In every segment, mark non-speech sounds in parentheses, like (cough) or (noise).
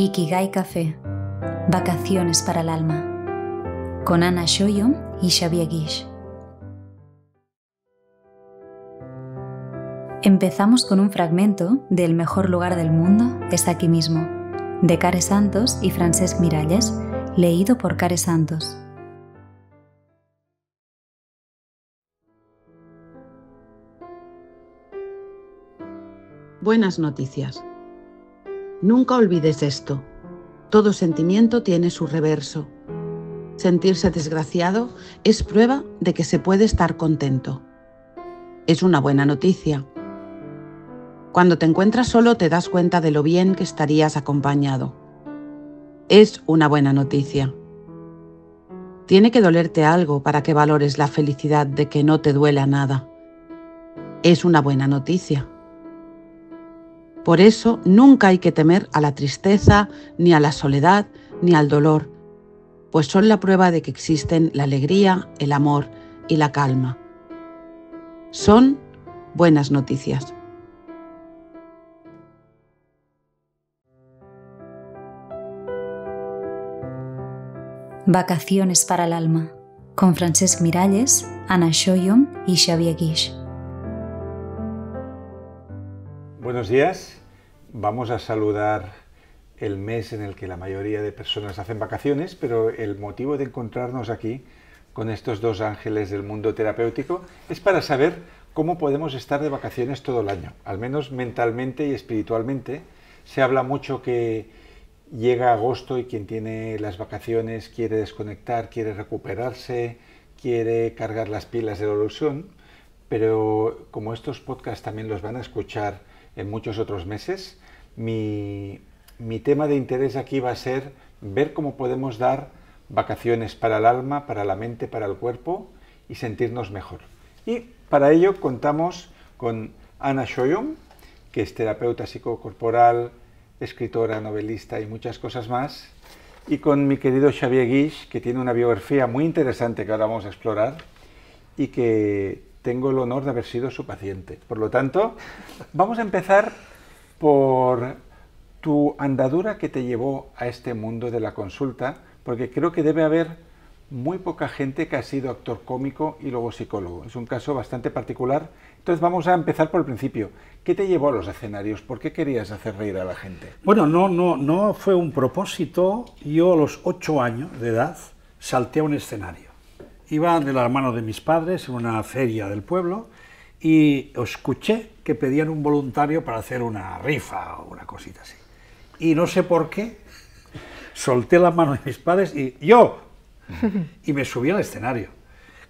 Ikigai Café, Vacaciones para el Alma, con Ana Shoyo y Xavier Guiche. Empezamos con un fragmento de El mejor lugar del mundo es aquí mismo, de Care Santos y Francesc Miralles, leído por Care Santos. Buenas noticias. Nunca olvides esto. Todo sentimiento tiene su reverso. Sentirse desgraciado es prueba de que se puede estar contento. Es una buena noticia. Cuando te encuentras solo te das cuenta de lo bien que estarías acompañado. Es una buena noticia. Tiene que dolerte algo para que valores la felicidad de que no te duela nada. Es una buena noticia. Por eso nunca hay que temer a la tristeza, ni a la soledad, ni al dolor, pues son la prueba de que existen la alegría, el amor y la calma. Son buenas noticias. Vacaciones para el alma, con Francesc Miralles, Ana y Xavier Guiche. Buenos días vamos a saludar el mes en el que la mayoría de personas hacen vacaciones, pero el motivo de encontrarnos aquí con estos dos ángeles del mundo terapéutico es para saber cómo podemos estar de vacaciones todo el año, al menos mentalmente y espiritualmente. Se habla mucho que llega agosto y quien tiene las vacaciones quiere desconectar, quiere recuperarse, quiere cargar las pilas de la ilusión, pero como estos podcasts también los van a escuchar en muchos otros meses, mi, tema de interés aquí va a ser ver cómo podemos dar vacaciones para el alma, para la mente, para el cuerpo y sentirnos mejor. Y para ello contamos con Ana Shoyum, que es terapeuta psicocorporal, escritora, novelista y muchas cosas más, y con mi querido Xavier Guish, que tiene una biografía muy interesante que ahora vamos a explorar y que tengo el honor de haber sido su paciente. Por lo tanto, vamos a empezar por tu andadura que te llevó a este mundo de la consulta, porque creo que debe haber muy poca gente que ha sido actor cómico y luego psicólogo. Es un caso bastante particular. Entonces vamos a empezar por el principio. ¿Qué te llevó a los escenarios? ¿Por qué querías hacer reír a la gente? Bueno, no, no, no fue un propósito. Yo a los ocho años de edad salté a un escenario. Iba de la mano de mis padres en una feria del pueblo y escuché que pedían un voluntario para hacer una rifa o una cosita así. Y no sé por qué, solté la mano de mis padres y yo. Y me subí al escenario,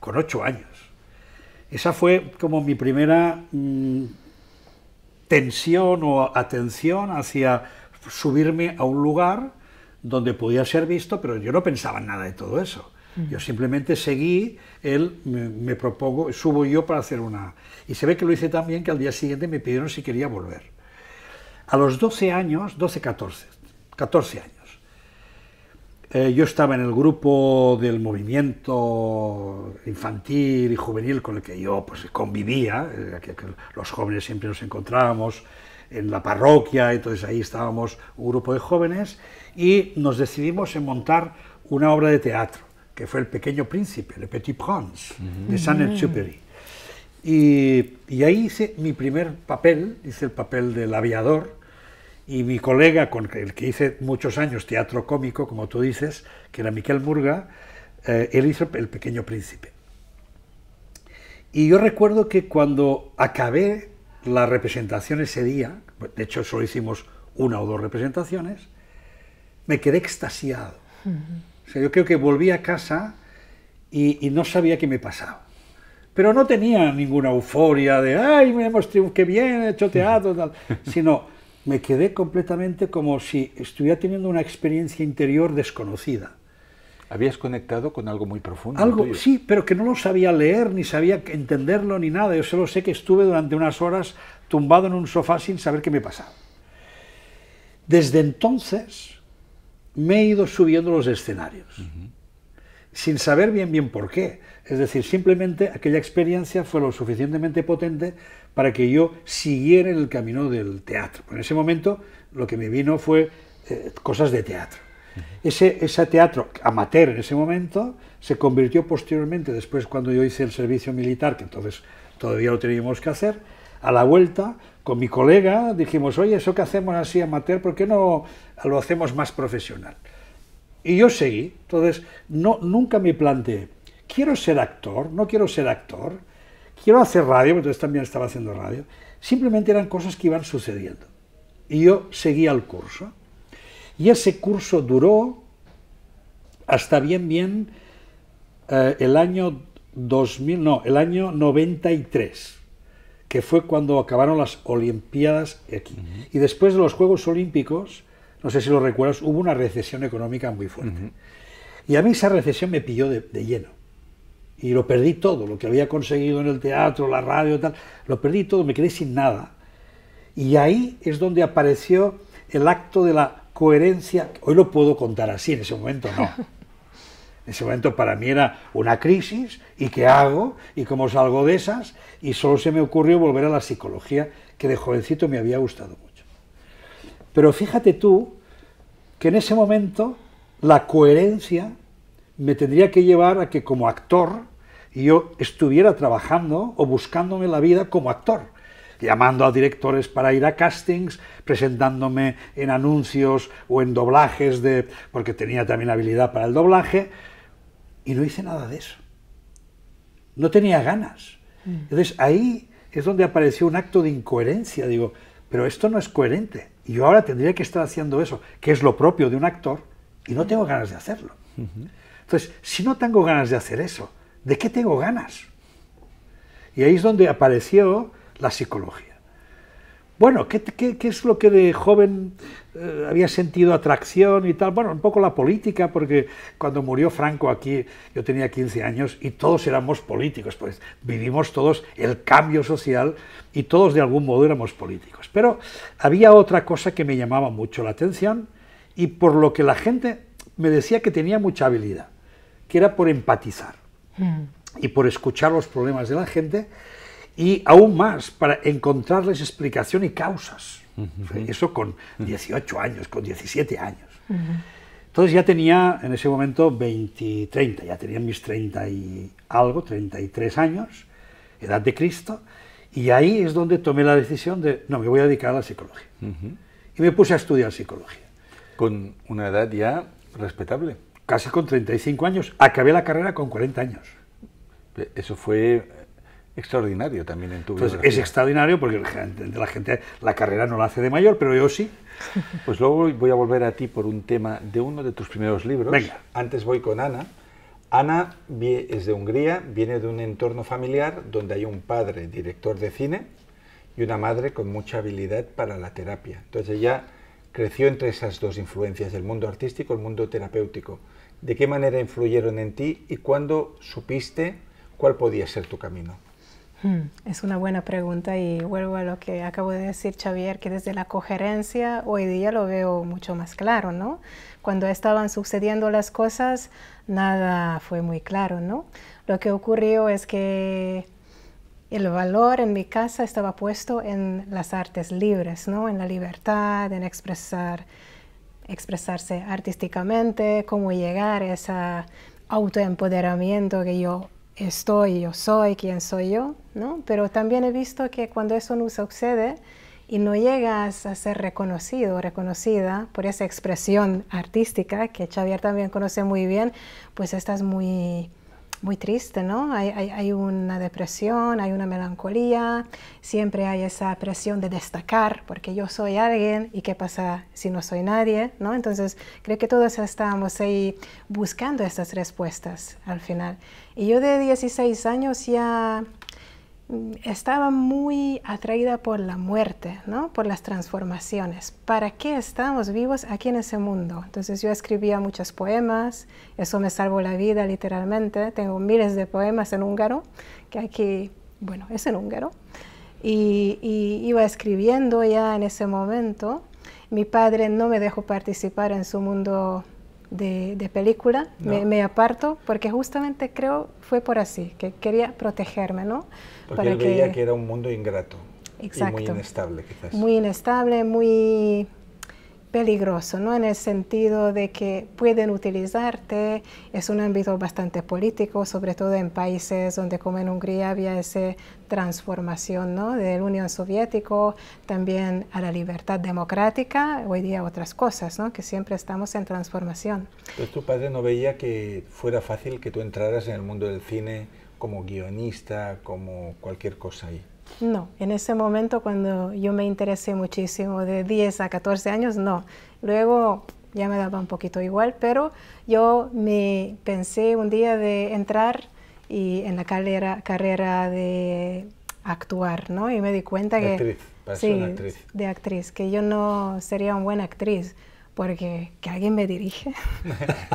con ocho años. Esa fue como mi primera mm, tensión o atención hacia subirme a un lugar donde podía ser visto, pero yo no pensaba en nada de todo eso. Yo simplemente seguí, él me, propongo, subo yo para hacer una. Y se ve que lo hice tan bien que al día siguiente me pidieron si quería volver. A los 12 años, 12, 14, 14 años, eh, yo estaba en el grupo del movimiento infantil y juvenil con el que yo pues, convivía, eh, los jóvenes siempre nos encontrábamos en la parroquia, entonces ahí estábamos un grupo de jóvenes y nos decidimos en montar una obra de teatro que fue El Pequeño Príncipe, Le Petit Prince, de Saint-Exupéry. Y, y, ahí hice mi primer papel, hice el papel del aviador, y mi colega, con el que hice muchos años teatro cómico, como tú dices, que era Miquel Murga, eh, él hizo El Pequeño Príncipe. Y yo recuerdo que cuando acabé la representación ese día, de hecho solo hicimos una o dos representaciones, me quedé extasiado yo creo que volví a casa y, no sabía qué me pasaba. Pero no tenía ninguna euforia de, ay, me hemos triunfado, qué bien, he hecho teatro, tal. (laughs) Sino, me quedé completamente como si estuviera teniendo una experiencia interior desconocida. Habías conectado con algo muy profundo. Algo, sí, pero que no lo sabía leer, ni sabía entenderlo, ni nada. Yo solo sé que estuve durante unas horas tumbado en un sofá sin saber qué me pasaba. Desde entonces, me he ido subiendo los escenarios, sin saber bien bien por qué. Es decir, simplemente aquella experiencia fue lo suficientemente potente para que yo siguiera en el camino del teatro. En ese momento lo que me vino fue eh, cosas de teatro. Ese, ese teatro amateur en ese momento se convirtió posteriormente, después cuando yo hice el servicio militar, que entonces todavía lo teníamos que hacer, a la vuelta con mi colega dijimos, oye, eso que hacemos así amateur, ¿por qué no lo hacemos más profesional? Y yo seguí, entonces no, nunca me planteé, quiero ser actor, no quiero ser actor, quiero hacer radio, entonces también estaba haciendo radio, simplemente eran cosas que iban sucediendo. Y yo seguía el curso. Y ese curso duró hasta bien, bien eh, el año 2000, no, el año 93 que fue cuando acabaron las Olimpiadas aquí. Y después de los Juegos Olímpicos, no sé si lo recuerdas, hubo una recesión económica muy fuerte. Y a mí esa recesión me pilló de, lleno. Y lo perdí todo, lo que había conseguido en el teatro, la radio, tal, lo perdí todo, me quedé sin nada. Y ahí es donde apareció el acto de la coherencia, hoy lo puedo contar así, en ese momento no. (laughs) En ese momento para mí era una crisis y qué hago y cómo salgo de esas y solo se me ocurrió volver a la psicología que de jovencito me había gustado mucho. Pero fíjate tú que en ese momento la coherencia me tendría que llevar a que como actor yo estuviera trabajando o buscándome la vida como actor, llamando a directores para ir a castings, presentándome en anuncios o en doblajes de porque tenía también habilidad para el doblaje, y no hice nada de eso. No tenía ganas. Mm. Entonces ahí es donde apareció un acto de incoherencia. Digo, pero esto no es coherente. Y yo ahora tendría que estar haciendo eso, que es lo propio de un actor, y no tengo ganas de hacerlo. Entonces, si no tengo ganas de hacer eso, ¿de qué tengo ganas? Y ahí es donde apareció la psicología. Bueno, ¿qué, es lo que de joven eh, había sentido atracción y tal? Bueno, un poco la política, porque cuando murió Franco aquí yo tenía 15 años y todos éramos políticos, pues vivimos todos el cambio social y todos de algún modo éramos políticos. Pero había otra cosa que me llamaba mucho la atención y por lo que la gente me decía que tenía mucha habilidad, que era por empatizar mm. y por escuchar los problemas de la gente y aún más para encontrarles explicación y causas. Eso con 18 años, con 17 años. Entonces ya tenía en ese momento 20, 30, ya tenía mis 30 y algo, 33 años, edad de Cristo, y ahí es donde tomé la decisión de, no, me voy a dedicar a la psicología. Y me puse a estudiar psicología. Con una edad ya respetable. Casi con 35 años. Acabé la carrera con 40 años. Eso fue extraordinario también en tu vida. Pues es extraordinario porque la gente la carrera no la hace de mayor, pero yo sí. (laughs) Pues luego voy a volver a ti por un tema de uno de tus primeros libros. Venga. Antes voy con Ana. Ana es de Hungría, viene de un entorno familiar donde hay un padre director de cine y una madre con mucha habilidad para la terapia. Entonces ya creció entre esas dos influencias, el mundo artístico, y el mundo terapéutico. ¿De qué manera influyeron en ti y cuándo supiste cuál podía ser tu camino? Mm. Es una buena pregunta y vuelvo a lo que acabo de decir, Xavier, que desde la coherencia hoy día lo veo mucho más claro, ¿no? Cuando estaban sucediendo las cosas, nada fue muy claro, ¿no? Lo que ocurrió es que el valor en mi casa estaba puesto en las artes libres, ¿no? En la libertad, en expresar, expresarse artísticamente, cómo llegar a ese autoempoderamiento que yo estoy, yo soy, quién soy yo, ¿no? Pero también he visto que cuando eso no sucede y no llegas a ser reconocido o reconocida por esa expresión artística que Xavier también conoce muy bien, pues estás muy muy triste, ¿no? Hay, una depresión, hay una melancolía, siempre hay esa presión de destacar, porque yo soy alguien y qué pasa si no soy nadie, ¿no? Entonces creo que todos estábamos ahí buscando estas respuestas al final. Y yo de 16 años ya estaba muy atraída por la muerte, ¿no? por las transformaciones. ¿Para qué estamos vivos aquí en ese mundo? Entonces yo escribía muchos poemas, eso me salvó la vida literalmente. Tengo miles de poemas en húngaro, que aquí, bueno, es en húngaro. Y, y iba escribiendo ya en ese momento. Mi padre no me dejó participar en su mundo de, película, me, aparto, porque justamente creo fue por así, que quería protegerme, ¿no? Porque Para que... era un mundo ingrato. Exacto. muy inestable, quizás. Muy inestable, muy peligroso, ¿no? En el sentido de que pueden utilizarte, es un ámbito bastante político, sobre todo en países donde como en Hungría había esa transformación, ¿no? Del Unión Soviético también a la libertad democrática, hoy día otras cosas, ¿no? Que siempre estamos en transformación. tu padre no veía que fuera fácil que tú entraras en el mundo del cine como guionista, como cualquier cosa ahí. No, en ese momento cuando yo me interesé muchísimo, de 10 a 14 años, no. Luego ya me daba un poquito igual, pero yo me pensé un día de entrar y en la carrera, carrera de actuar, ¿no? Y me di cuenta que... sí, actriz. de actriz, que yo no sería una buena actriz porque que alguien me dirige. (laughs)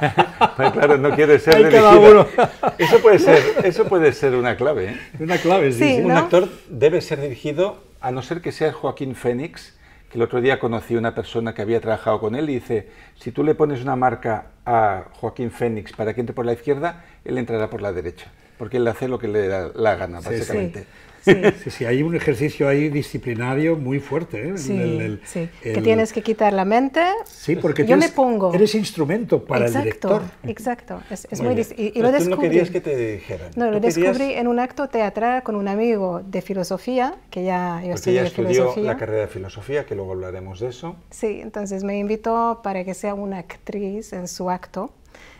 Pues claro, no quiere ser dirigido. (laughs) Eso puede ser, eso puede ser una clave. ¿eh? Una clave, sí. Un actor debe ser dirigido, a no ser que sea Joaquín Fénix, que el otro día conocí una persona que había trabajado con él y dice, si tú le pones una marca a Joaquín Fénix para que entre por la izquierda, él entrará por la derecha, porque él hace lo que le da la gana, básicamente. (laughs) Sí. sí, hay un ejercicio ahí disciplinario muy fuerte. ¿eh? Sí, que tienes que quitar la mente. Sí, porque yo me pongo. Eres instrumento para el director. Exacto, es, es muy, y, lo descubrí. no querías que te dijeran. No, lo descubrí en un acto teatral con un amigo de filosofía, que ya yo estudió la carrera de filosofía, que luego hablaremos de eso. Sí, entonces me invitó para que sea una actriz en su acto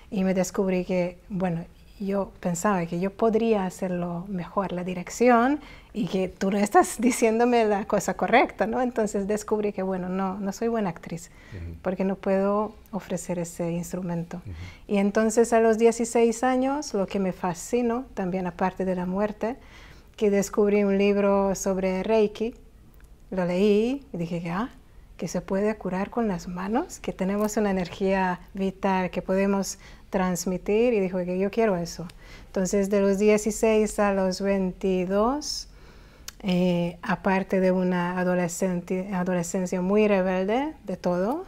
y me descubrí que, bueno, yo pensaba que yo podría hacerlo mejor la dirección y que tú no estás (laughs) diciéndome la cosa correcta, ¿no? Entonces descubrí que, bueno, no, no soy buena actriz porque no puedo ofrecer ese instrumento. Y entonces a los 16 años, lo que me fascinó, también aparte de la muerte, que descubrí un libro sobre Reiki, lo leí y dije, ah, que se puede curar con las manos, que tenemos una energía vital, que podemos transmitir y dijo que yo quiero eso. Entonces de los 16 a los 22, eh, aparte de una adolescencia muy rebelde de todo,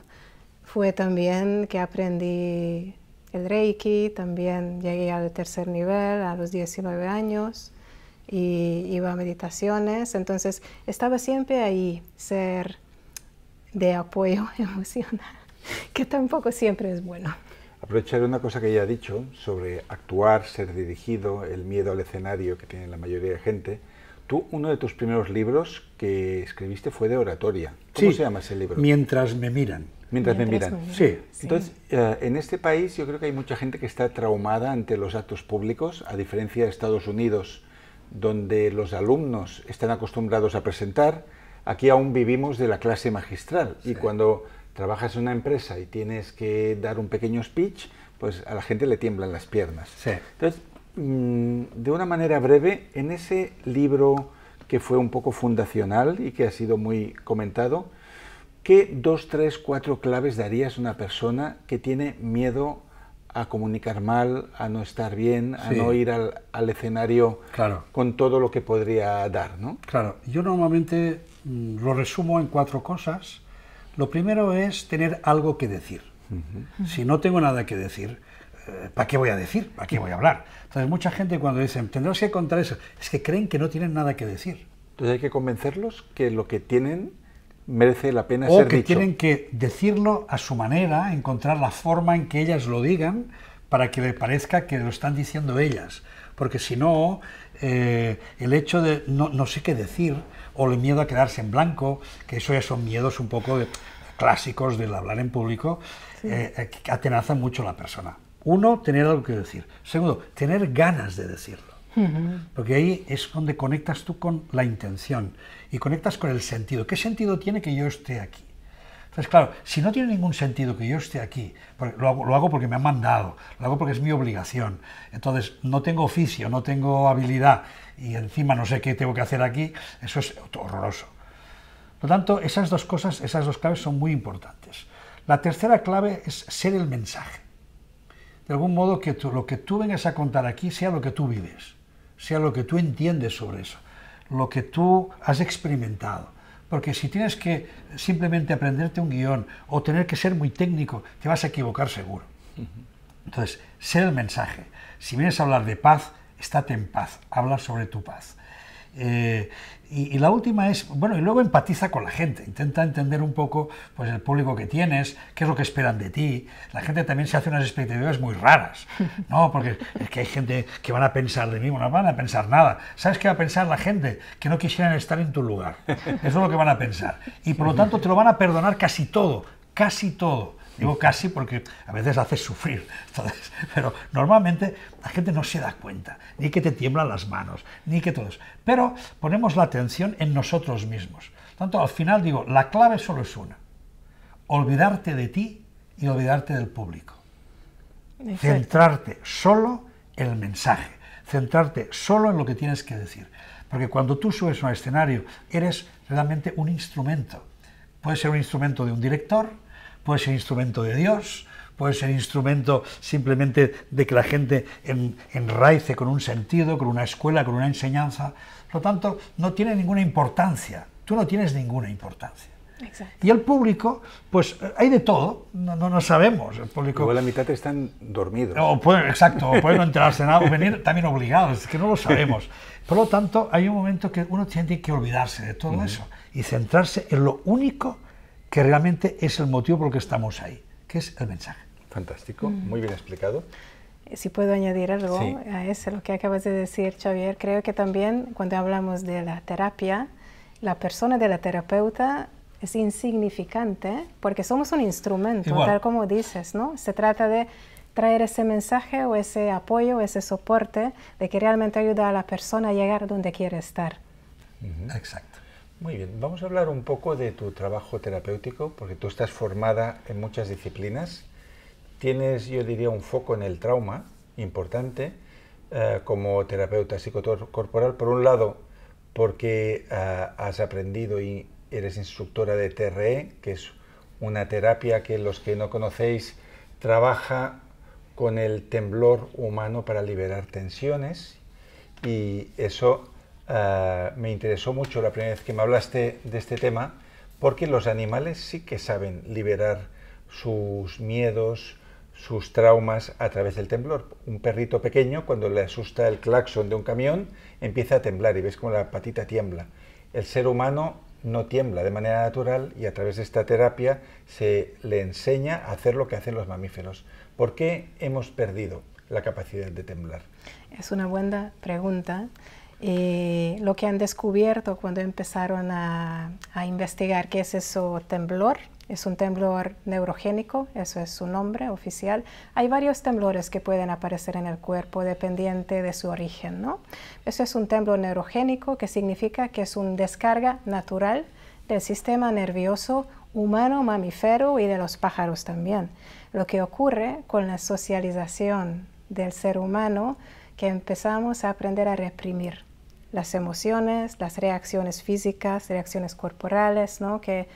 fue también que aprendí el Reiki, también llegué al tercer nivel a los 19 años y iba a meditaciones, entonces estaba siempre ahí, ser de apoyo (laughs) emocional, que tampoco siempre es bueno. Aprovecharé una cosa que ya he dicho sobre actuar, ser dirigido, el miedo al escenario que tiene la mayoría de gente. Tú, uno de tus primeros libros que escribiste fue de oratoria. ¿Cómo se llama ese libro? Mientras me miran. Mientras, me, miran. Sí. Entonces, eh, en este país yo creo que hay mucha gente que está traumada ante los actos públicos, a diferencia de Estados Unidos, donde los alumnos están acostumbrados a presentar. Aquí aún vivimos de la clase magistral y cuando trabajas en una empresa y tienes que dar un pequeño speech, pues a la gente le tiemblan las piernas. Entonces, mm, de una manera breve, en ese libro que fue un poco fundacional y que ha sido muy comentado, ¿qué dos, tres, cuatro claves darías a una persona que tiene miedo a comunicar mal, a no estar bien, a no ir al, escenario con todo lo que podría dar? Claro, yo normalmente mm, lo resumo en cuatro cosas lo primero es tener algo que decir. Si no tengo nada que decir, eh, ¿para qué voy a decir? ¿Para qué voy a hablar? Entonces, mucha gente cuando dicen, tendrás que contar eso, es que creen que no tienen nada que decir. Entonces hay que convencerlos que lo que tienen merece la pena o ser que tienen que decirlo a su manera, encontrar la forma en que ellas lo digan para que le parezca que lo están diciendo ellas. Porque si no, eh, el hecho de no sé qué decir, o el miedo a quedarse en blanco, que eso ya son miedos un poco clásicos del hablar en público, eh, eh, que atenazan mucho a la persona. Uno, tener algo que decir. Segundo, tener ganas de decirlo. Porque ahí es donde conectas tú con la intención y conectas con el sentido. ¿Qué sentido tiene que yo esté aquí? Entonces, claro, si no tiene ningún sentido que yo esté aquí, lo hago, porque me han mandado, lo hago porque es mi obligación, entonces no tengo oficio, no tengo habilidad y encima no sé qué tengo que hacer aquí, eso es horroroso. Por lo tanto, esas dos cosas, esas dos claves son muy importantes. La tercera clave es ser el mensaje. De algún modo que lo que tú vengas a contar aquí sea lo que tú vives, sea lo que tú entiendes sobre eso, lo que tú has experimentado. Porque si tienes que simplemente aprenderte un guión o tener que ser muy técnico, te vas a equivocar seguro. Entonces, sé el mensaje. Si vienes a hablar de paz, estate en paz, habla sobre tu paz. Eh, y, la última es, bueno, y luego empatiza con la gente, intenta entender un poco pues, el público que tienes, qué es lo que esperan de ti. La gente también se hace unas expectativas muy raras, (laughs) ¿no? Porque es que hay gente que van a pensar de mí, no van a pensar nada. ¿Sabes qué va a pensar la gente? Que no quisieran estar en tu lugar. Eso es lo que van a pensar. Y por lo tanto te lo van a perdonar casi todo, casi todo. Digo casi porque a veces hace sufrir. pero normalmente la gente no se da cuenta, ni que te tiemblan las manos, ni que todos. eso. Pero ponemos la atención en nosotros mismos. Tanto al final digo, la clave solo es una. Olvidarte de ti y olvidarte del público. Centrarte solo en el mensaje. Centrarte solo en lo que tienes que decir. Porque cuando tú subes a un escenario, eres realmente un instrumento. Puede ser un instrumento de un director, puede ser instrumento de Dios, puede ser instrumento simplemente de que la gente enraice con un sentido, con una escuela, con una enseñanza. Por lo tanto, no tiene ninguna importancia. Tú no tienes ninguna importancia. Y el público, pues eh, hay de todo, no, no, sabemos. El público... la mitad están dormidos. O pueden, exacto, o pueden no enterarse nada, o venir también obligados, que no lo sabemos. (laughs) Por lo tanto, hay un momento que uno tiene que olvidarse de todo eso y centrarse en lo único que realmente es el motivo por el que estamos ahí, que es el mensaje. Fantástico, mm. muy bien explicado. Eh, si puedo añadir algo a eso, lo que acabas de decir, Xavier, creo que también cuando hablamos de la terapia, la persona de la terapeuta es insignificante porque somos un instrumento, tal como dices, ¿no? Se trata de traer ese mensaje o ese apoyo ese soporte de que realmente ayuda a la persona a llegar donde quiere estar. Exacto. Muy bien, vamos a hablar un poco de tu trabajo terapéutico, porque tú estás formada en muchas disciplinas, tienes, yo diría, un foco en el trauma importante eh, como terapeuta psicocorporal, por un lado, porque eh, has aprendido y eres instructora de TRE, que es una terapia que los que no conocéis trabaja con el temblor humano para liberar tensiones y eso eh, me interesó mucho la primera vez que me hablaste de este tema, porque los animales sí que saben liberar sus miedos, sus traumas a través del temblor. Un perrito pequeño, cuando le asusta el claxon de un camión, empieza a temblar y ves como la patita tiembla. El ser humano no tiembla de manera natural y a través de esta terapia se le enseña a hacer lo que hacen los mamíferos. ¿Por qué hemos perdido la capacidad de temblar? Es una buena pregunta. Y eh, lo que han descubierto cuando empezaron a, a investigar qué es eso temblor, es un temblor neurogénico, eso es su nombre oficial. Hay varios temblores que pueden aparecer en el cuerpo dependiente de su origen, ¿no? Eso es un temblor neurogénico que significa que es una descarga natural del sistema nervioso humano, mamífero y de los pájaros también. Lo que ocurre con la socialización del ser humano que empezamos a aprender a reprimir las emociones, las reacciones físicas, reacciones corporales, ¿no? Que,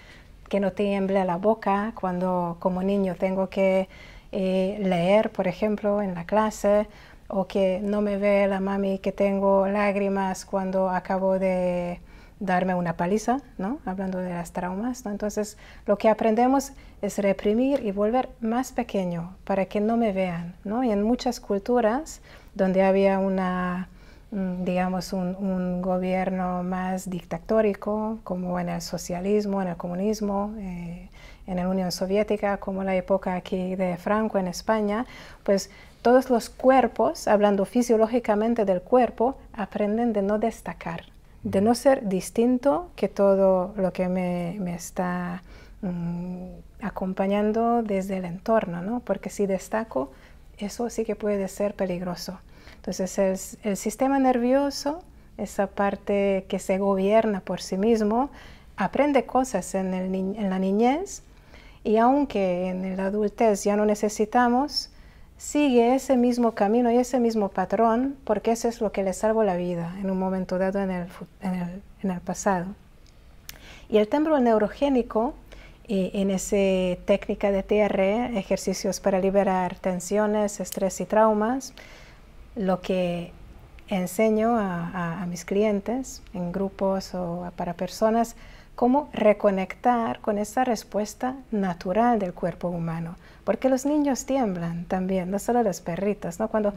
que no tiemble la boca cuando como niño tengo que eh, leer, por ejemplo, en la clase, o que no me ve la mami que tengo lágrimas cuando acabo de darme una paliza, ¿no? Hablando de las traumas, Entonces, lo que aprendemos es reprimir y volver más pequeño para que no me vean, ¿no? Y en muchas culturas donde había una mm, digamos, un, gobierno más dictatórico, como en el socialismo, en el comunismo, eh, en la Unión Soviética, como la época aquí de Franco en España, pues todos los cuerpos, hablando fisiológicamente del cuerpo, aprenden de no destacar, de no ser distinto que todo lo que me, está mm, acompañando desde el entorno, ¿no? porque si destaco, eso sí que puede ser peligroso entonces el, sistema nervioso, esa parte que se gobierna por sí mismo, aprende cosas en, la niñez y aunque en la adultez ya no necesitamos, sigue ese mismo camino y ese mismo patrón porque eso es lo que le salvó la vida en un momento dado en el, pasado. Y el temblor neurogénico, eh, en esa técnica de TR, ejercicios para liberar tensiones, estrés y traumas, lo que enseño a, mis clientes en grupos o para personas, cómo reconectar con esa respuesta natural del cuerpo humano. Porque los niños tiemblan también, no solo los perritos, ¿no? Cuando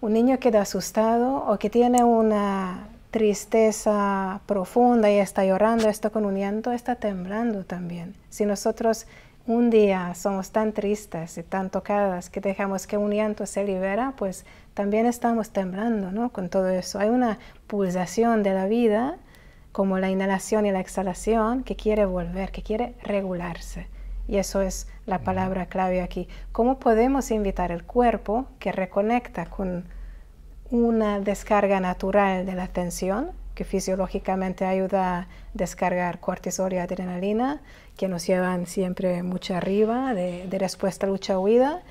un niño queda asustado o que tiene una tristeza profunda y está llorando, está con un llanto, está temblando también. Si nosotros un día somos tan tristes y tan tocadas que dejamos que un llanto se libera, pues también estamos temblando ¿no? con todo eso. Hay una pulsación de la vida, como la inhalación y la exhalación, que quiere volver, que quiere regularse. Y eso es la palabra clave aquí. ¿Cómo podemos invitar el cuerpo que reconecta con una descarga natural de la tensión, que fisiológicamente ayuda a descargar cortisol y adrenalina, que nos llevan siempre mucho arriba de, de respuesta lucha-huida.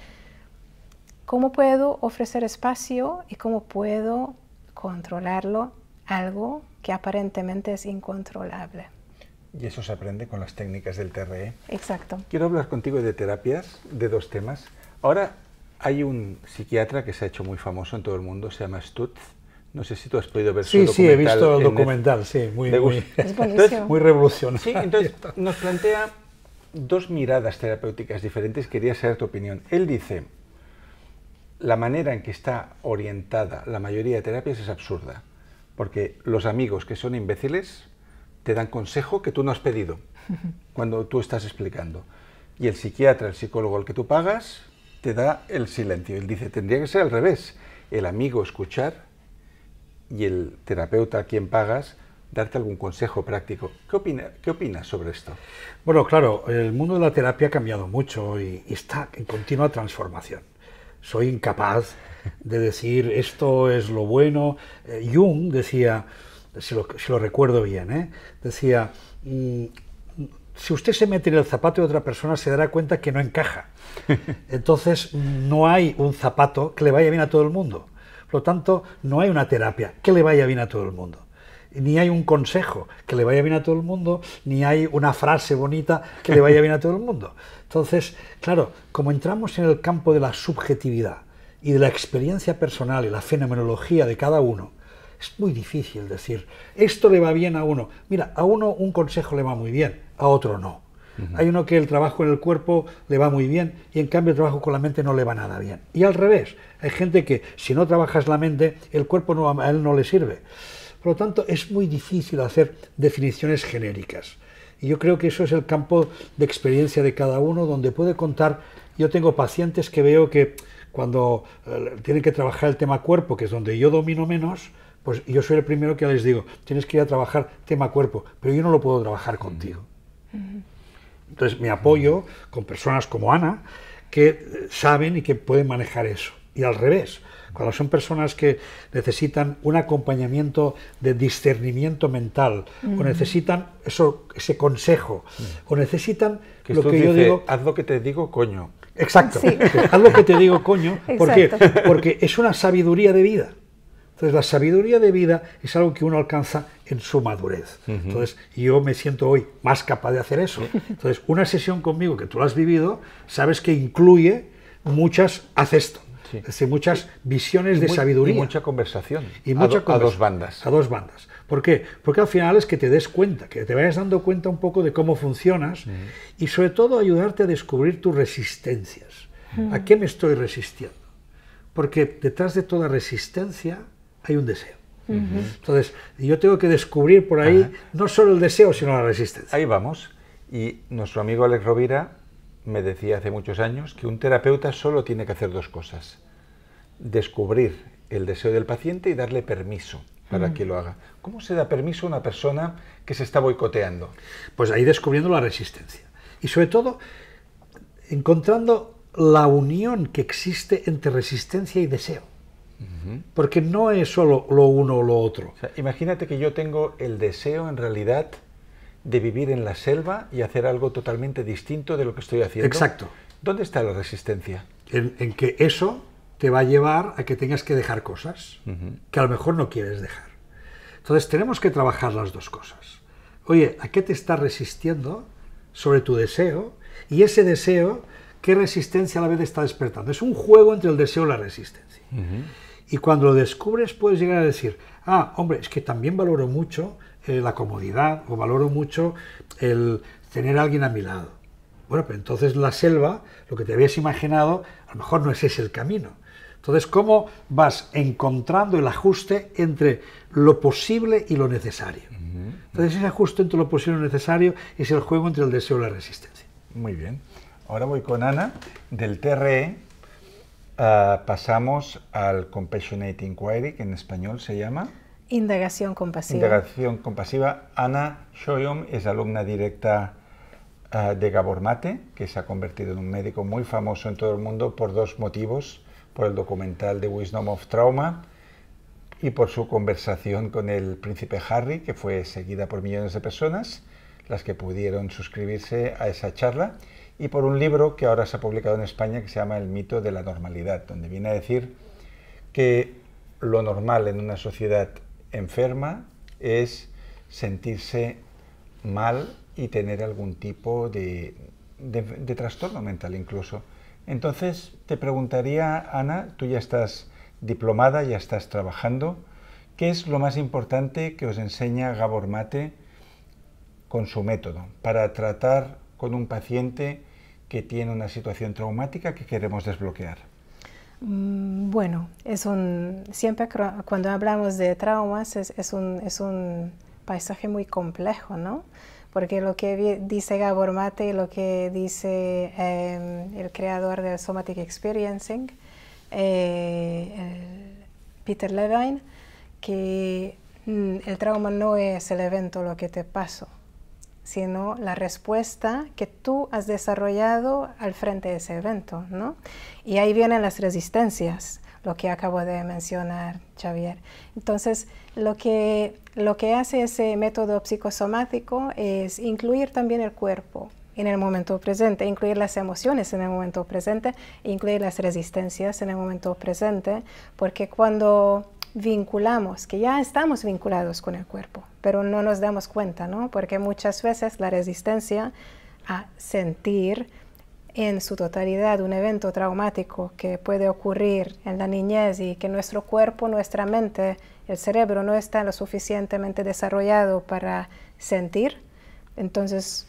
¿Cómo puedo ofrecer espacio y cómo puedo controlarlo? Algo que aparentemente es incontrolable. Y eso se aprende con las técnicas del TRE. Exacto. Quiero hablar contigo de terapias, de dos temas. Ahora hay un psiquiatra que se ha hecho muy famoso en todo el mundo, se llama Stutz, no sé si tú has podido ver sí, documental. Sí, sí, he visto el documental, sí, muy, muy, (laughs) muy revolucionario. Sí, entonces (laughs) nos plantea dos miradas terapéuticas diferentes. Quería saber tu opinión. Él dice, la manera en que está orientada la mayoría de terapias es absurda, porque los amigos que son imbéciles te dan consejo que tú no has pedido (laughs) cuando tú estás explicando. Y el psiquiatra, el psicólogo al que tú pagas, te da el silencio. Él dice, tendría que ser al revés, el amigo escuchar y el terapeuta a quien pagas darte algún consejo práctico. ¿Qué, opina, opinas sobre esto? Bueno, claro, el mundo de la terapia ha cambiado mucho y, está en continua transformación. Soy incapaz de decir esto es lo bueno. Eh, Jung decía, si lo, recuerdo bien, ¿eh? decía, mm, si usted se mete en el zapato de otra persona se dará cuenta que no encaja. (laughs) Entonces no hay un zapato que le vaya bien a todo el mundo. Por lo tanto, no hay una terapia que le vaya bien a todo el mundo. Ni hay un consejo que le vaya bien a todo el mundo, ni hay una frase bonita que le vaya bien a todo el mundo. Entonces, claro, como entramos en el campo de la subjetividad y de la experiencia personal y la fenomenología de cada uno, es muy difícil decir, esto le va bien a uno. Mira, a uno un consejo le va muy bien, a otro no. Hay uno que el trabajo en el cuerpo le va muy bien y en cambio el trabajo con la mente no le va nada bien. Y al revés, hay gente que si no trabajas la mente, el cuerpo no, a él no le sirve. Por lo tanto, es muy difícil hacer definiciones genéricas. Y yo creo que eso es el campo de experiencia de cada uno, donde puede contar. Yo tengo pacientes que veo que cuando eh, tienen que trabajar el tema cuerpo, que es donde yo domino menos, pues yo soy el primero que les digo, tienes que ir a trabajar tema cuerpo, pero yo no lo puedo trabajar contigo. Entonces me apoyo con personas como Ana que saben y que pueden manejar eso. Y al revés, cuando son personas que necesitan un acompañamiento de discernimiento mental, o necesitan eso, ese consejo, mm. o necesitan lo que yo digo... Haz lo que te digo, coño. Exacto. (laughs) Haz lo que te digo, coño. Porque es una sabiduría de vida. Entonces la sabiduría de vida es algo que uno alcanza en su madurez. Entonces yo me siento hoy más capaz de hacer eso. (laughs) Entonces una sesión conmigo que tú la has vivido, sabes que incluye muchas, haz esto. Es decir, muchas visiones de sabiduría. Y mucha conversación. Y mucha a, dos bandas. A dos bandas. ¿Por qué? Porque al final es que te des cuenta, que te vayas dando cuenta un poco de cómo funcionas y sobre todo ayudarte a descubrir tus resistencias. ¿A qué me estoy resistiendo? Porque detrás de toda resistencia hay un deseo. Entonces, yo tengo que descubrir por ahí no solo el deseo, sino la resistencia. Ahí vamos. Y nuestro amigo Alex Rovira me decía hace muchos años que un terapeuta solo tiene que hacer dos cosas. Descubrir el deseo del paciente y darle permiso para mm. que lo haga. ¿Cómo se da permiso a una persona que se está boicoteando? Pues ahí descubriendo la resistencia. Y sobre todo, encontrando la unión que existe entre resistencia y deseo. Porque no es solo lo uno o lo otro. imagínate que yo tengo el deseo en realidad de vivir en la selva y hacer algo totalmente distinto de lo que estoy haciendo. Exacto. ¿Dónde está la resistencia? En, que eso te va a llevar a que tengas que dejar cosas que a lo mejor no quieres dejar. Entonces tenemos que trabajar las dos cosas. Oye, ¿a qué te está resistiendo sobre tu deseo? Y ese deseo, ¿qué resistencia a la vez está despertando? Es un juego entre el deseo y la resistencia. Y cuando lo descubres puedes llegar a decir, ah, hombre, es que también valoro mucho eh, la comodidad o valoro mucho el tener a alguien a mi lado. Bueno, pero entonces la selva, lo que te habías imaginado, a lo mejor no es ese el camino. Entonces, ¿cómo vas encontrando el ajuste entre lo posible y lo necesario? Entonces, ese ajuste entre lo posible y lo necesario es el juego entre el deseo y la resistencia. Muy bien. Ahora voy con Ana del TRE, Ah, pasamos al Compassionate Inquiry, que en español se llama. Indagación compasiva. Indagación compasiva. Ana Shoyom es alumna directa ah, de Gabor Mate, que se ha convertido en un médico muy famoso en todo el mundo por dos motivos, por el documental de Wisdom of Trauma y por su conversación con el príncipe Harry, que fue seguida por millones de personas, las que pudieron suscribirse a esa charla y por un libro que ahora se ha publicado en España que se llama El mito de la normalidad, donde viene a decir que lo normal en una sociedad enferma es sentirse mal y tener algún tipo de, trastorno mental incluso. Entonces te preguntaría, Ana, tú ya estás diplomada, ya estás trabajando, ¿qué es lo más importante que os enseña Gabor Mate con su método para tratar con un paciente que tiene una situación traumática que queremos desbloquear? Mm, bueno, es un, siempre cuando hablamos de traumas es, un, es un paisaje muy complejo, ¿no? Porque lo que dice Gabor Mate y lo que dice em, el creador de Somatic Experiencing, eh, Peter Levine, que mm, el trauma no es el evento lo que te pasó, sino la respuesta que tú has desarrollado al frente de ese evento, ¿no? Y ahí vienen las resistencias, lo que acabo de mencionar, Xavier. Entonces, lo que, lo que hace ese método psicosomático es incluir también el cuerpo en el momento presente, incluir las emociones en el momento presente, incluir las resistencias en el momento presente, porque cuando vinculamos, que ya estamos vinculados con el cuerpo, pero no nos damos cuenta, ¿no? Porque muchas veces la resistencia a sentir en su totalidad un evento traumático que puede ocurrir en la niñez y que nuestro cuerpo, nuestra mente, el cerebro no está lo suficientemente desarrollado para sentir, entonces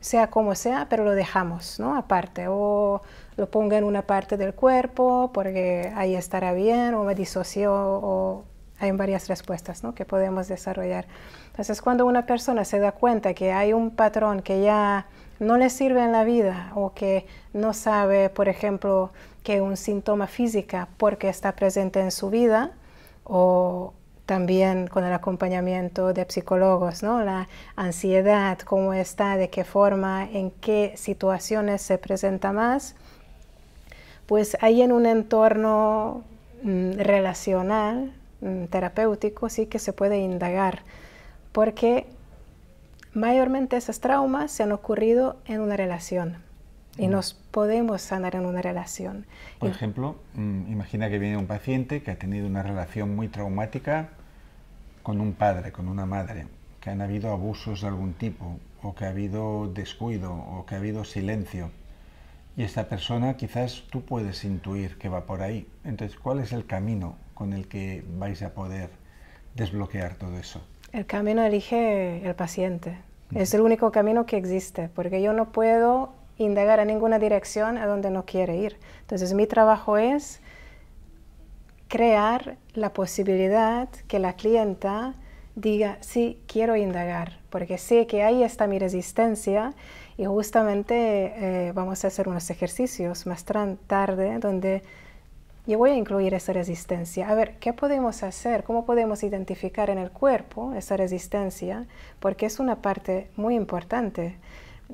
sea como sea, pero lo dejamos, ¿no? Aparte, o lo ponga en una parte del cuerpo porque ahí estará bien o me disocio o hay varias respuestas ¿no? que podemos desarrollar. Entonces cuando una persona se da cuenta que hay un patrón que ya no le sirve en la vida o que no sabe, por ejemplo, que un síntoma física porque está presente en su vida o también con el acompañamiento de psicólogos, ¿no? La ansiedad, cómo está, de qué forma, en qué situaciones se presenta más pues ahí en un entorno mm, relacional, mm, terapéutico, sí que se puede indagar, porque mayormente esos traumas se han ocurrido en una relación y mm. nos podemos sanar en una relación. Por ejemplo, imagina que viene un paciente que ha tenido una relación muy traumática con un padre, con una madre, que han habido abusos de algún tipo, o que ha habido descuido, o que ha habido silencio y esta persona quizás tú puedes intuir que va por ahí. Entonces, ¿cuál es el camino con el que vais a poder desbloquear todo eso? El camino elige el paciente. Es el único camino que existe, porque yo no puedo indagar a ninguna dirección a donde no quiere ir. Entonces, mi trabajo es crear la posibilidad que la clienta diga, sí, quiero indagar, porque sé que ahí está mi resistencia y justamente eh, vamos a hacer unos ejercicios más tarde donde yo voy a incluir esa resistencia. A ver, ¿qué podemos hacer? ¿Cómo podemos identificar en el cuerpo esa resistencia? Porque es una parte muy importante.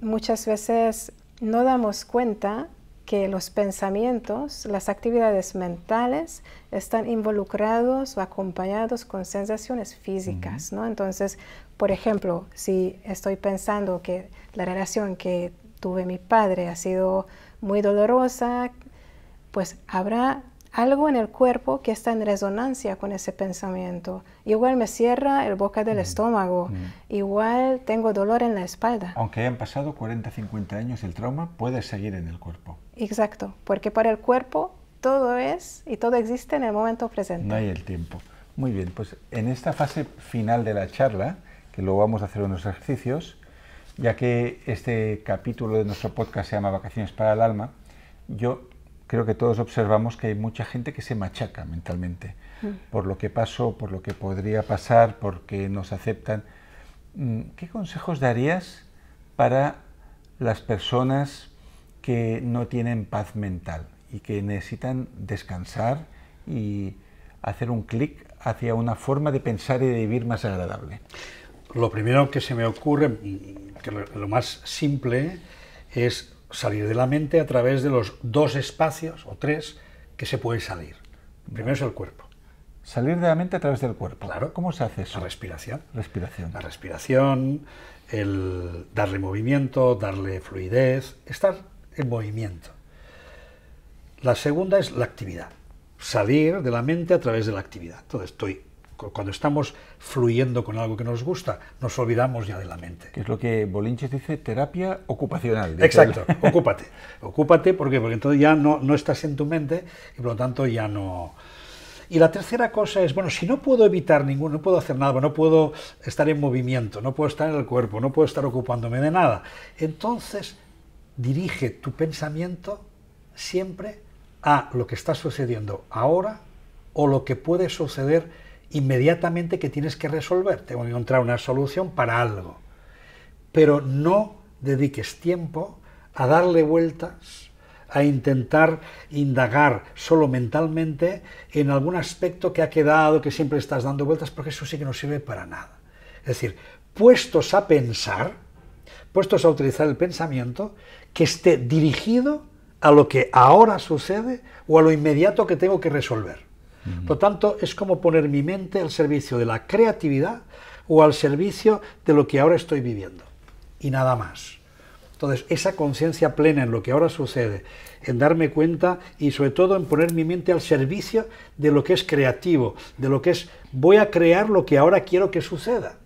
Muchas veces no damos cuenta que los pensamientos, las actividades mentales están involucrados o acompañados con sensaciones físicas, ¿no? Entonces, por ejemplo, si estoy pensando que la relación que tuve mi padre ha sido muy dolorosa, pues habrá algo en el cuerpo que está en resonancia con ese pensamiento. Igual me cierra el boca del mm. estómago, mm. igual tengo dolor en la espalda. Aunque hayan pasado 40, 50 años, el trauma puede seguir en el cuerpo. Exacto, porque para el cuerpo todo es y todo existe en el momento presente. No hay el tiempo. Muy bien, pues en esta fase final de la charla, que lo vamos a hacer unos ejercicios, ya que este capítulo de nuestro podcast se llama Vacaciones para el Alma, yo creo que todos observamos que hay mucha gente que se machaca mentalmente mm. por lo que pasó, por lo que podría pasar, porque nos aceptan. Mm, ¿Qué consejos darías para las personas que no tienen paz mental y que necesitan descansar y hacer un clic hacia una forma de pensar y de vivir más agradable? lo primero que se me ocurre, que lo más simple, es salir de la mente a través de los dos espacios o tres que se puede salir. El primero es el cuerpo. Salir de la mente a través del cuerpo. Claro. ¿Cómo se hace eso? La respiración. La respiración, el darle movimiento, darle fluidez, estar en movimiento. La segunda es la actividad. Salir de la mente a través de la actividad. Entonces estoy cuando estamos fluyendo con algo que nos gusta, nos olvidamos ya de la mente. Que es lo que Bolinches dice, terapia ocupacional. Exacto, (laughs) ocúpate. Ocúpate porque, porque entonces ya no, no estás en tu mente y por lo tanto ya no... Y la tercera cosa es, bueno, si no puedo evitar ninguno, no puedo hacer nada, no puedo estar en movimiento, no puedo estar en el cuerpo, no puedo estar ocupándome de nada, entonces dirige tu pensamiento siempre a lo que está sucediendo ahora o lo que puede suceder inmediatamente que tienes que resolver, tengo que encontrar una solución para algo. Pero no dediques tiempo a darle vueltas, a intentar indagar solo mentalmente en algún aspecto que ha quedado, que siempre estás dando vueltas, porque eso sí que no sirve para nada. Es decir, puestos a pensar, puestos a utilizar el pensamiento que esté dirigido a lo que ahora sucede o a lo inmediato que tengo que resolver por lo tanto, es como poner mi mente al servicio de la creatividad o al servicio de lo que ahora estoy viviendo y nada más. Entonces, esa conciencia plena en lo que ahora sucede, en darme cuenta y sobre todo en poner mi mente al servicio de lo que es creativo, de lo que es voy a crear lo que ahora quiero que suceda.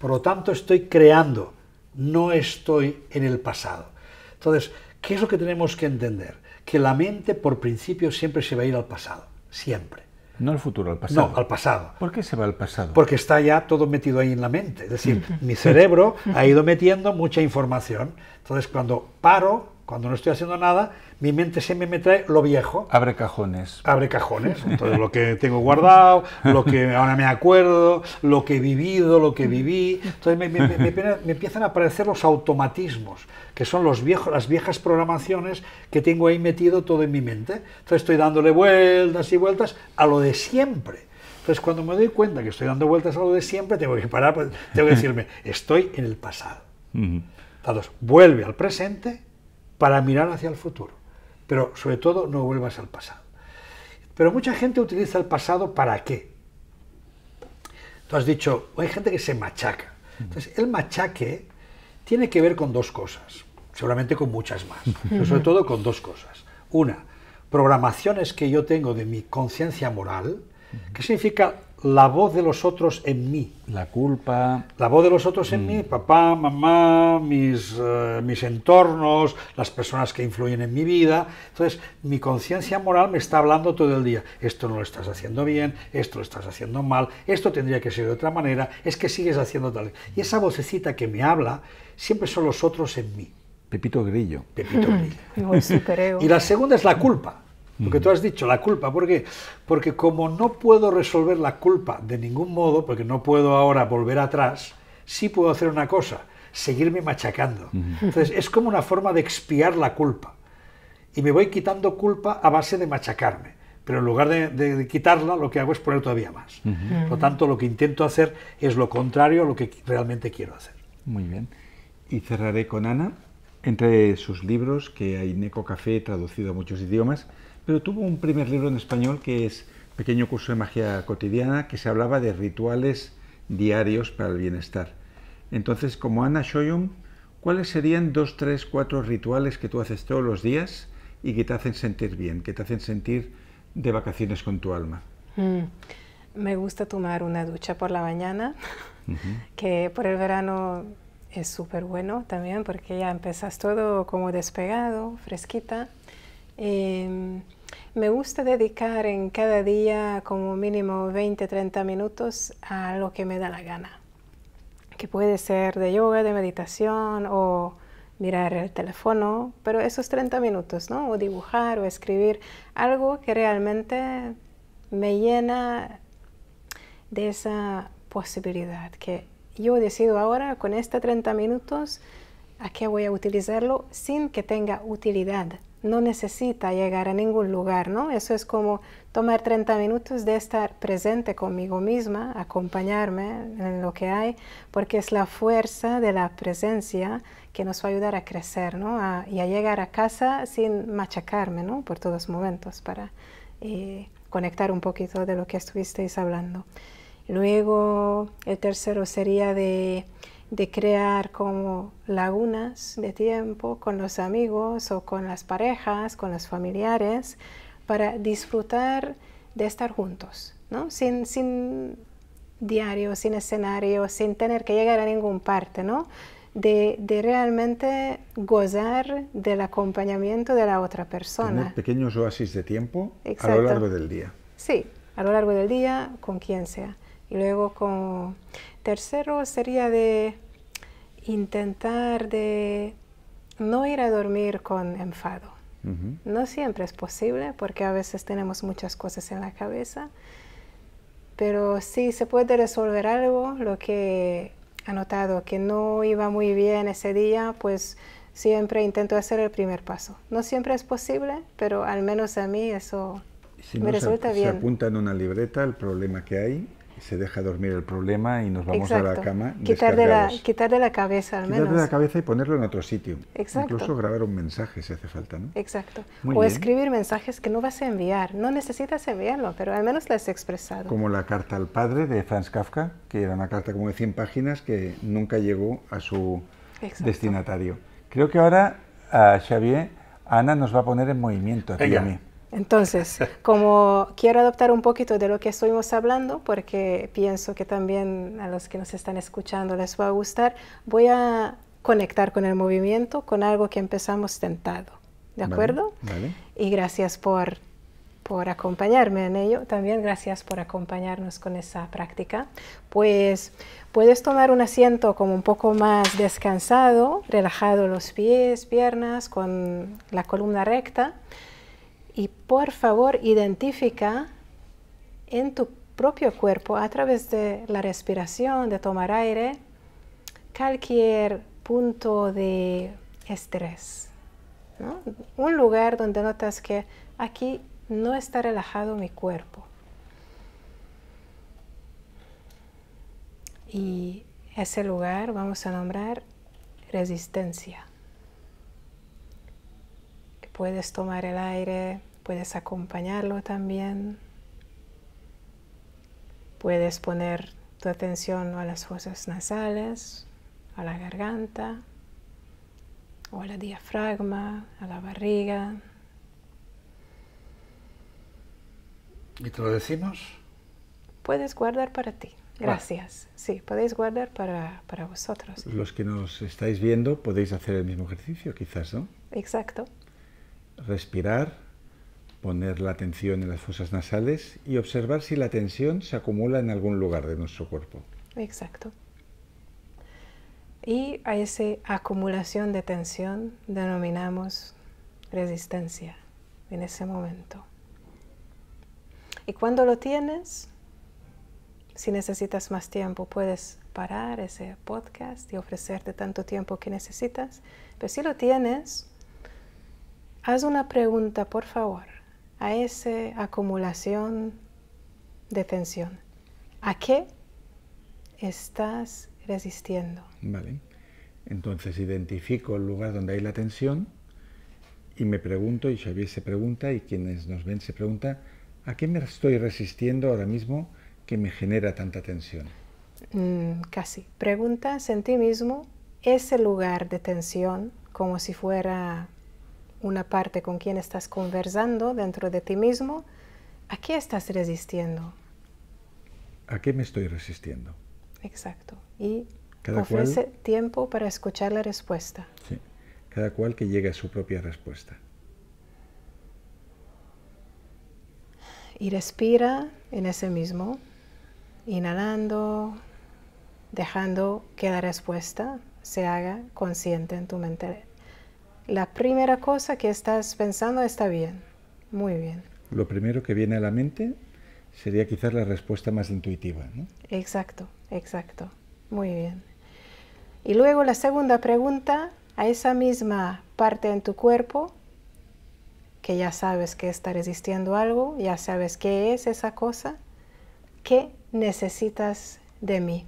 Por lo tanto, estoy creando, no estoy en el pasado. Entonces, ¿qué es lo que tenemos que entender? Que la mente por principio siempre se va a ir al pasado siempre. No al futuro, al pasado. No, al pasado. ¿Por qué se va al pasado? Porque está ya todo metido ahí en la mente. Es decir, mm. mi cerebro ha ido metiendo mucha información. Entonces, cuando paro, cuando no estoy haciendo nada, mi mente se me, trae lo viejo. Abre cajones. Abre cajones. Entonces, lo que tengo guardado, lo que ahora me acuerdo, lo que he vivido, lo que viví. Entonces, me, empiezan a aparecer los automatismos, que son los viejos, las viejas programaciones que tengo ahí metido todo en mi mente. Entonces, estoy dándole vueltas y vueltas a lo de siempre. Entonces, cuando me doy cuenta que estoy dando vueltas a lo de siempre, tengo que parar, pues, tengo que decirme, estoy en el pasado. Entonces, vuelve al presente para mirar hacia el futuro, pero sobre todo no vuelvas al pasado. Pero mucha gente utiliza el pasado para qué. Tú has dicho, hay gente que se machaca. Entonces, el machaque tiene que ver con dos cosas, seguramente con muchas más, (laughs) pero sobre todo con dos cosas. Una, programaciones que yo tengo de mi conciencia moral, que significa la voz de los otros en mí. La culpa. La voz de los otros en mm. mí, papá, mamá, mis, eh, mis entornos, las personas que influyen en mi vida. Entonces, mi conciencia moral me está hablando todo el día. Esto no lo estás haciendo bien, esto lo estás haciendo mal, esto tendría que ser de otra manera, es que sigues haciendo tal. Y esa vocecita que me habla siempre son los otros en mí. Pepito Grillo. Pepito Grillo. (laughs) Y la segunda es la culpa. Porque mm. tú has dicho la culpa, ¿por qué? Porque como no puedo resolver la culpa de ningún modo, porque no puedo ahora volver atrás, sí puedo hacer una cosa, seguirme machacando. Entonces es como una forma de expiar la culpa. Y me voy quitando culpa a base de machacarme. Pero en lugar de, quitarla, lo que hago es poner todavía más. Por lo tanto, lo que intento hacer es lo contrario a lo que realmente quiero hacer. Muy bien. Y cerraré con Ana. Entre sus libros, que hay Neco Café traducido a muchos idiomas, pero tuvo un primer libro en español que es Pequeño curso de magia cotidiana, que se hablaba de rituales diarios para el bienestar. Entonces, como Ana Shoyum, ¿cuáles serían dos, tres, cuatro rituales que tú haces todos los días y que te hacen sentir bien, que te hacen sentir de vacaciones con tu alma? Mm, me gusta tomar una ducha por la mañana, (laughs) que por el verano es súper bueno también porque ya empezas todo como despegado, fresquita. Em, me gusta dedicar en cada día como mínimo 20, 30 minutos a lo que me da la gana, que puede ser de yoga, de meditación o mirar el teléfono, pero esos 30 minutos, ¿no? O dibujar o escribir algo que realmente me llena de esa posibilidad que yo decido ahora con estos 30 minutos a qué voy a utilizarlo sin que tenga utilidad no necesita llegar a ningún lugar, ¿no? Eso es como tomar 30 minutos de estar presente conmigo misma, acompañarme en lo que hay, porque es la fuerza de la presencia que nos va a ayudar a crecer, ¿no? y a llegar a casa sin machacarme, ¿no? Por todos momentos, para eh, conectar un poquito de lo que estuvisteis hablando. Luego, el tercero sería de de crear como lagunas de tiempo con los amigos o con las parejas, con los familiares, para disfrutar de estar juntos, ¿no? Sin, sin diario, sin escenario, sin tener que llegar a ningún parte, ¿no? De, de, realmente gozar del acompañamiento de la otra persona. pequeños oasis de tiempo a lo largo del día. Sí, a lo largo del día, con quien sea. Y luego con... Tercero sería de intentar de no ir a dormir con enfado. No siempre es posible porque a veces tenemos muchas cosas en la cabeza, pero si se puede resolver algo, lo que he notado que no iba muy bien ese día, pues siempre intento hacer el primer paso. No siempre es posible, pero al menos a mí eso me resulta bien. Se apunta en una libreta el problema que hay se deja dormir el problema y nos vamos a la cama. Quitar de la, quitar de la cabeza, al menos. Quitar de la cabeza y ponerlo en otro sitio. Incluso grabar un mensaje si hace falta, Exacto. o escribir mensajes que no vas a enviar. No necesitas enviarlo, pero al menos lo has expresado. Como la carta al padre de Franz Kafka, que era una carta como de 100 páginas que nunca llegó a su destinatario. Creo que ahora, a Xavier, Ana nos va a poner en movimiento y a mí. Entonces, como quiero adoptar un poquito de lo que estuvimos hablando, porque pienso que también a los que nos están escuchando les va a gustar, voy a conectar con el movimiento, con algo que empezamos tentado. ¿De acuerdo? Y gracias por, por acompañarme en ello. También gracias por acompañarnos con esa práctica. Pues puedes tomar un asiento como un poco más descansado, relajado los pies, piernas, con la columna recta. Y por favor, identifica en tu propio cuerpo a través de la respiración, de tomar aire, cualquier punto de estrés. Un lugar donde notas que aquí no está relajado mi cuerpo. Y ese lugar vamos a nombrar resistencia puedes tomar el aire, puedes acompañarlo también. Puedes poner tu atención a las fosas nasales, a la garganta, o a la diafragma, a la barriga. ¿Y te lo decimos? Puedes guardar para ti. Ah. Gracias. Sí, podéis guardar para, para vosotros. Los que nos estáis viendo podéis hacer el mismo ejercicio, quizás, ¿no? Exacto respirar, poner la atención en las fosas nasales y observar si la tensión se acumula en algún lugar de nuestro cuerpo. Exacto. Y a esa acumulación de tensión denominamos resistencia en ese momento. Y cuando lo tienes, si necesitas más tiempo, puedes parar ese podcast y ofrecerte tanto tiempo que necesitas. Pero si lo tienes, Haz una pregunta, por favor, a esa acumulación de tensión. ¿A qué estás resistiendo? Vale. Entonces identifico el lugar donde hay la tensión y me pregunto, y Xavier se pregunta, y quienes nos ven se pregunta, ¿a qué me estoy resistiendo ahora mismo que me genera tanta tensión? Mm, casi. Preguntas en ti mismo ese lugar de tensión como si fuera una parte con quien estás conversando dentro de ti mismo, ¿a qué estás resistiendo? ¿A qué me estoy resistiendo? Exacto. Y ofrece tiempo para escuchar la respuesta. Sí. Cada cual que llegue a su propia respuesta. Y respira en ese mismo, inhalando, dejando que la respuesta se haga consciente en tu mente la primera cosa que estás pensando está bien, muy bien. Lo primero que viene a la mente sería quizás la respuesta más intuitiva. ¿no? Exacto, exacto, muy bien. Y luego la segunda pregunta a esa misma parte en tu cuerpo, que ya sabes que está resistiendo algo, ya sabes qué es esa cosa, ¿qué necesitas de mí?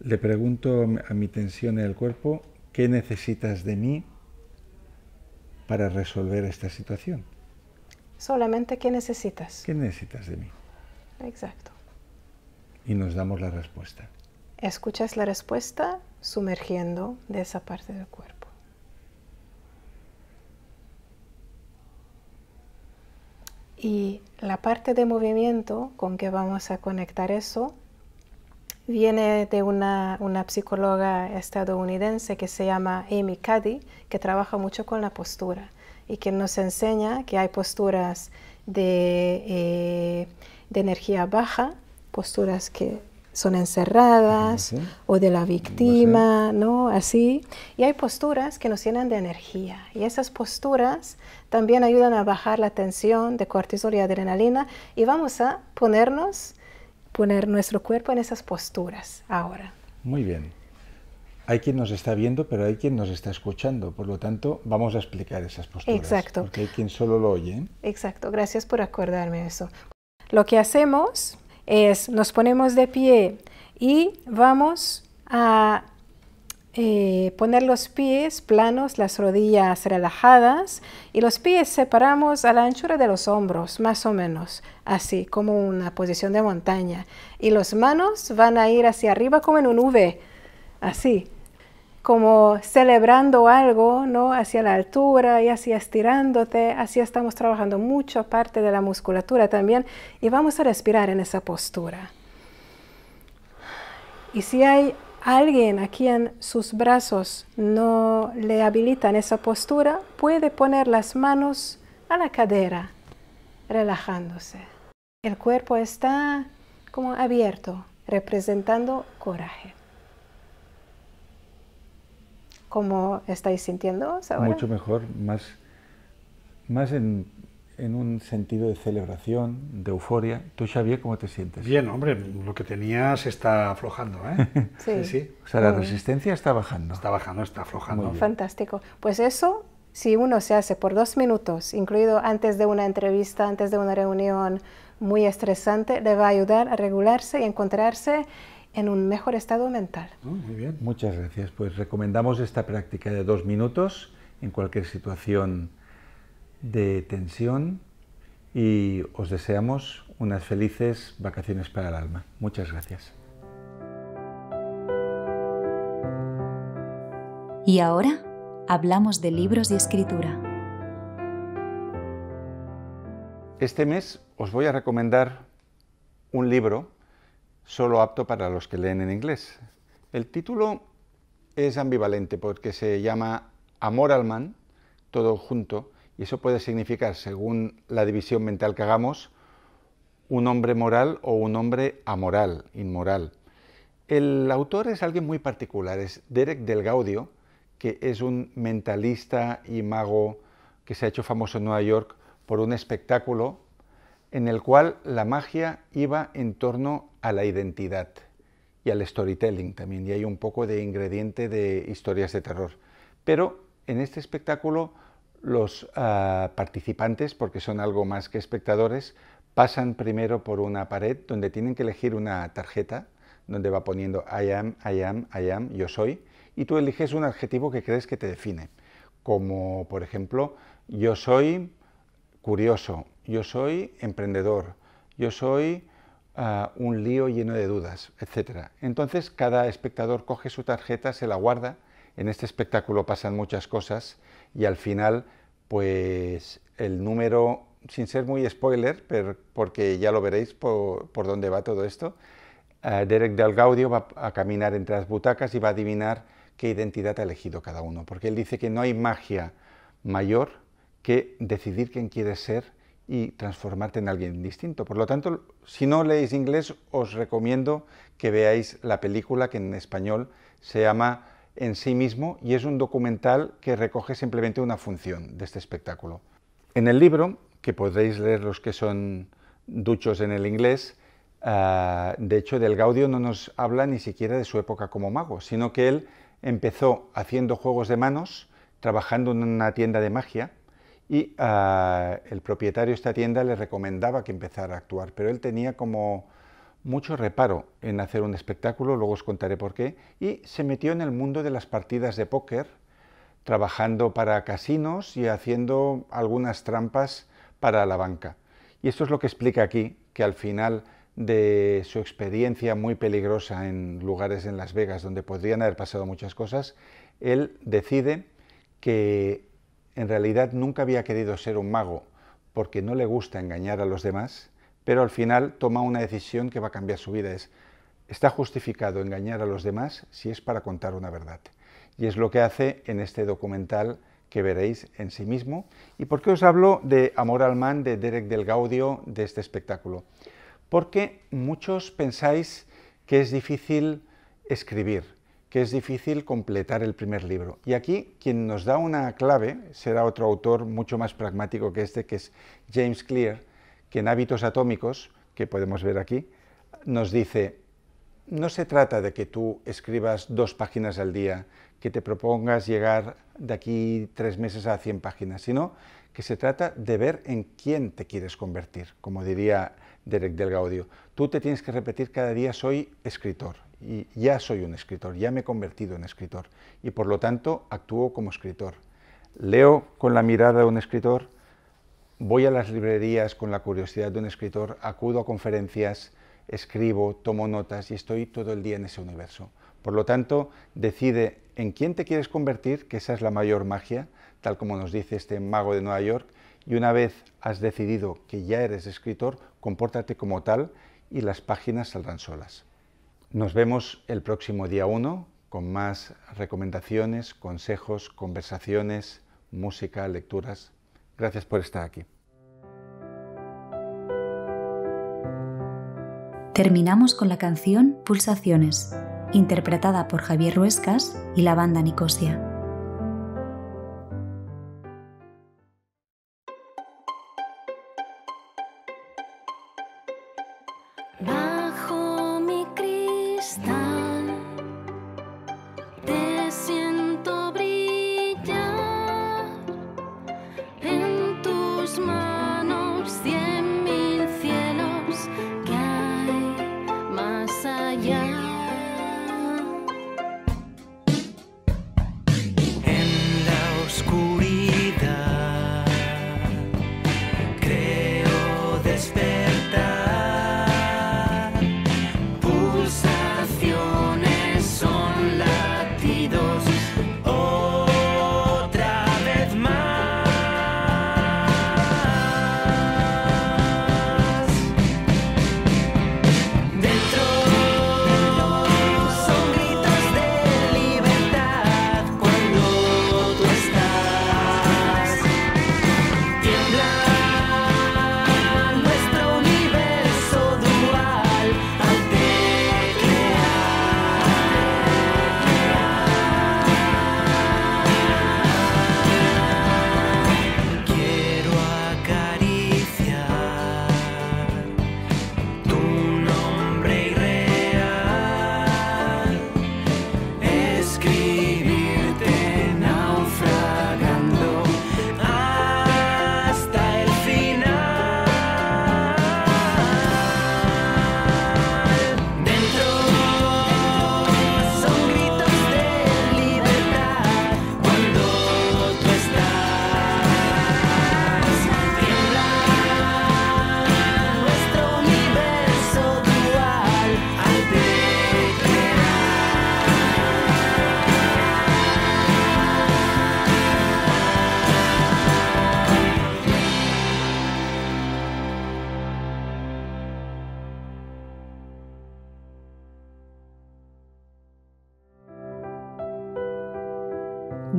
Le pregunto a mi tensión en el cuerpo, ¿Qué necesitas de mí para resolver esta situación? Solamente qué necesitas. ¿Qué necesitas de mí? Exacto. Y nos damos la respuesta. Escuchas la respuesta sumergiendo de esa parte del cuerpo. Y la parte de movimiento con que vamos a conectar eso viene de una, psicóloga estadounidense que se llama Amy Cuddy, que trabaja mucho con la postura y que nos enseña que hay posturas de, eh, energía baja, posturas que son encerradas o de la víctima, ¿no? Así. Y hay posturas que nos llenan de energía. Y esas posturas también ayudan a bajar la tensión de cortisol y adrenalina y vamos a ponernos poner nuestro cuerpo en esas posturas ahora. Muy bien. Hay quien nos está viendo, pero hay quien nos está escuchando. Por lo tanto, vamos a explicar esas posturas. Exacto. Porque hay quien solo lo oye. Exacto. Gracias por acordarme eso. Lo que hacemos es nos ponemos de pie y vamos a eh, poner los pies planos, las rodillas relajadas y los pies separamos a la anchura de los hombros, más o menos, así como una posición de montaña. Y los manos van a ir hacia arriba como en un V, así, como celebrando algo, ¿no? Hacia la altura y así estirándote, así estamos trabajando mucho parte de la musculatura también y vamos a respirar en esa postura. Y si hay alguien a quien sus brazos no le habilitan esa postura, puede poner las manos a la cadera, relajándose. El cuerpo está como abierto, representando coraje. ¿Cómo estáis sintiendo ahora? Mucho mejor, más, más en en un sentido de celebración, de euforia. ¿Tú, Xavier, cómo te sientes? Bien, hombre, lo que tenías se está aflojando, ¿eh? (laughs) sí. sí, O sea, la resistencia está bajando. Está bajando, está aflojando. Fantástico. Pues eso, si uno se hace por dos minutos, incluido antes de una entrevista, antes de una reunión muy estresante, le va a ayudar a regularse y encontrarse en un mejor estado mental. Ah, muy bien. Muchas gracias. Pues recomendamos esta práctica de dos minutos en cualquier situación de tensión y os deseamos unas felices vacaciones para el alma. Muchas gracias. Y ahora hablamos de libros y escritura. Este mes os voy a recomendar un libro solo apto para los que leen en inglés. El título es ambivalente porque se llama Amor al Man, todo junto, eso puede significar, según la división mental que hagamos, un hombre moral o un hombre amoral, inmoral. El autor es alguien muy particular, es Derek del Gaudio, que es un mentalista y mago que se ha hecho famoso en Nueva York por un espectáculo en el cual la magia iba en torno a la identidad y al storytelling también, y hay un poco de ingrediente de historias de terror. Pero en este espectáculo los ah, participantes, porque son algo más que espectadores, pasan primero por una pared donde tienen que elegir una tarjeta, donde va poniendo I am, I am, I am, yo soy, y tú eliges un adjetivo que crees que te define, como por ejemplo, yo soy curioso, yo soy emprendedor, yo soy ah, un lío lleno de dudas, etc. Entonces cada espectador coge su tarjeta, se la guarda, en este espectáculo pasan muchas cosas y al final, pues el número, sin ser muy spoiler, pero porque ya lo veréis por, dónde va todo esto, eh, Derek Delgaudio va a caminar entre las butacas y va a adivinar qué identidad ha elegido cada uno, porque él dice que no hay magia mayor que decidir quién quieres ser y transformarte en alguien distinto. Por lo tanto, si no leéis inglés, os recomiendo que veáis la película que en español se llama en sí mismo y es un documental que recoge simplemente una función de este espectáculo. En el libro, que podréis leer los que son duchos en el inglés, ah, de hecho del Gaudio no nos habla ni siquiera de su época como mago, sino que él empezó haciendo juegos de manos, trabajando en una tienda de magia, y ah, el propietario de esta tienda le recomendaba que empezara a actuar, pero él tenía como mucho reparo en hacer un espectáculo, luego os contaré por qué, y se metió en el mundo de las partidas de póker, trabajando para casinos y haciendo algunas trampas para la banca. Y esto es lo que explica aquí, que al final de su experiencia muy peligrosa en lugares en Las Vegas donde podrían haber pasado muchas cosas, él decide que en realidad nunca había querido ser un mago porque no le gusta engañar a los demás pero al final toma una decisión que va a cambiar su vida. Es, está justificado engañar a los demás si es para contar una verdad. Y es lo que hace en este documental que veréis en sí mismo. ¿Y por qué os hablo de Amor al Man, de Derek del Gaudio, de este espectáculo? Porque muchos pensáis que es difícil escribir, que es difícil completar el primer libro. Y aquí quien nos da una clave será otro autor mucho más pragmático que este, que es James Clear, que en hábitos atómicos, que podemos ver aquí, nos dice, no se trata de que tú escribas dos páginas al día, que te propongas llegar de aquí tres meses a 100 páginas, sino que se trata de ver en quién te quieres convertir, como diría Derek Delgaudio. Tú te tienes que repetir cada día, soy escritor, y ya soy un escritor, ya me he convertido en escritor, y por lo tanto actúo como escritor. Leo con la mirada de un escritor, voy a las librerías con la curiosidad de un escritor, acudo a conferencias, escribo, tomo notas y estoy todo el día en ese universo. Por lo tanto, decide en quién te quieres convertir, que esa es la mayor magia, tal como nos dice este mago de Nueva York, y una vez has decidido que ya eres escritor, compórtate como tal y las páginas saldrán solas. Nos vemos el próximo día 1 con más recomendaciones, consejos, conversaciones, música, lecturas. Gracias por estar aquí. Terminamos con la canción Pulsaciones, interpretada por Javier Ruescas y la banda Nicosia.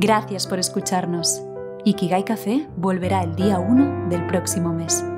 Gracias por escucharnos. Ikigai Café volverá el día 1 del próximo mes.